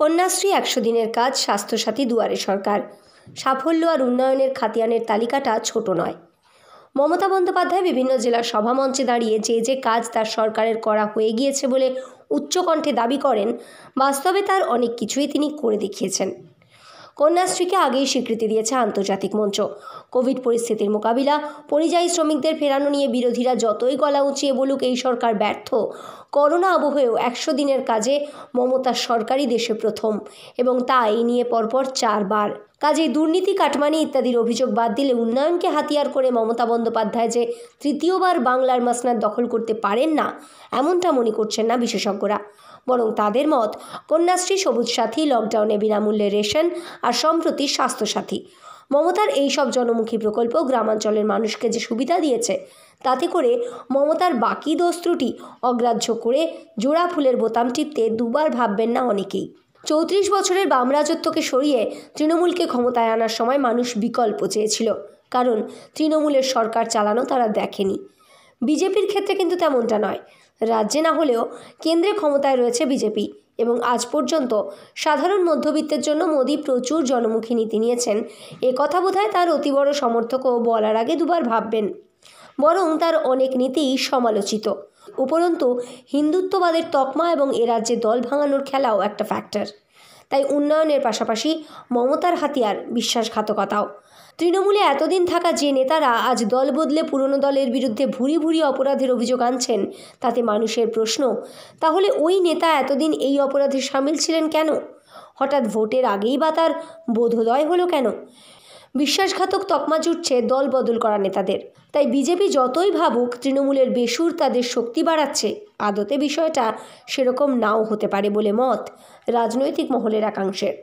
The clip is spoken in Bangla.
কন্যাশ্রী একশো দিনের কাজ স্বাস্থ্যসাথী দুয়ারে সরকার সাফল্য আর উন্নয়নের খাতিয়ানের তালিকাটা ছোট নয় মমতা বন্দ্যোপাধ্যায় বিভিন্ন জেলার সভামঞ্চে দাঁড়িয়ে যে যে কাজ তার সরকারের করা হয়ে গিয়েছে বলে উচ্চকণ্ঠে দাবি করেন বাস্তবে তার অনেক কিছুই তিনি করে দেখিয়েছেন কন্যাশ্রীকে আগেই স্বীকৃতি দিয়েছে আন্তর্জাতিক মঞ্চ কোভিড পরিস্থিতির মোকাবিলা পরিযায়ী শ্রমিকদের ফেরানো নিয়ে বিরোধীরা যতই গলা উঁচিয়ে বলুক এই সরকার ব্যর্থ করোনা আবহেও একশো দিনের কাজে মমতার সরকারই দেশে প্রথম এবং তা এই নিয়ে পরপর চারবার কাজেই দুর্নীতি কাটমানি ইত্যাদির অভিযোগ বাদ দিলে উন্নয়নকে হাতিয়ার করে মমতা বন্দ্যোপাধ্যায় যে তৃতীয়বার বাংলার মাসনাদ দখল করতে পারেন না এমনটা মনে করছেন না বিশেষজ্ঞরা বরং তাদের মত কন্যাশ্রী সবুজ সাথী লকডাউনে বিনামূল্যে রেশন আর সম্প্রতি স্বাস্থ্যসাথী মমতার এই সব জনমুখী প্রকল্প গ্রামাঞ্চলের মানুষকে যে সুবিধা দিয়েছে তাতে করে মমতার বাকি দোস্ত্রুটি অগ্রাহ্য করে জোড়া ফুলের বোতাম টিপতে দুবার ভাববেন না অনেকেই চৌত্রিশ বছরের বাম রাজত্বকে সরিয়ে তৃণমূলকে ক্ষমতায় আনার সময় মানুষ বিকল্প চেয়েছিল কারণ তৃণমূলের সরকার চালানো তারা দেখেনি বিজেপির ক্ষেত্রে কিন্তু তেমনটা নয় রাজ্যে না হলেও কেন্দ্রে ক্ষমতায় রয়েছে বিজেপি এবং আজ পর্যন্ত সাধারণ মধ্যবিত্তের জন্য মোদী প্রচুর জনমুখী নীতি নিয়েছেন এ কথা বোধহয় তার অতি বড় সমর্থকও বলার আগে দুবার ভাববেন বরং তার অনেক নীতিই সমালোচিত উপরন্তু হিন্দুত্ববাদের তকমা এবং এ রাজ্যে দল ভাঙানোর খেলাও একটা ফ্যাক্টর তাই উন্নয়নের পাশাপাশি মমতার হাতিয়ার বিশ্বাসঘাতকতাও তৃণমূলে এতদিন থাকা যে নেতারা আজ দল বদলে পুরনো দলের বিরুদ্ধে ভুরি ভুরি অপরাধের অভিযোগ আনছেন তাতে মানুষের প্রশ্ন তাহলে ওই নেতা এতদিন এই অপরাধে সামিল ছিলেন কেন হঠাৎ ভোটের আগেই বা তার বোধোদয় হলো কেন বিশ্বাসঘাতক তকমা জুটছে দল বদল করা নেতাদের তাই বিজেপি যতই ভাবুক তৃণমূলের বেসুর তাদের শক্তি বাড়াচ্ছে আদতে বিষয়টা সেরকম নাও হতে পারে বলে মত রাজনৈতিক মহলের একাংশের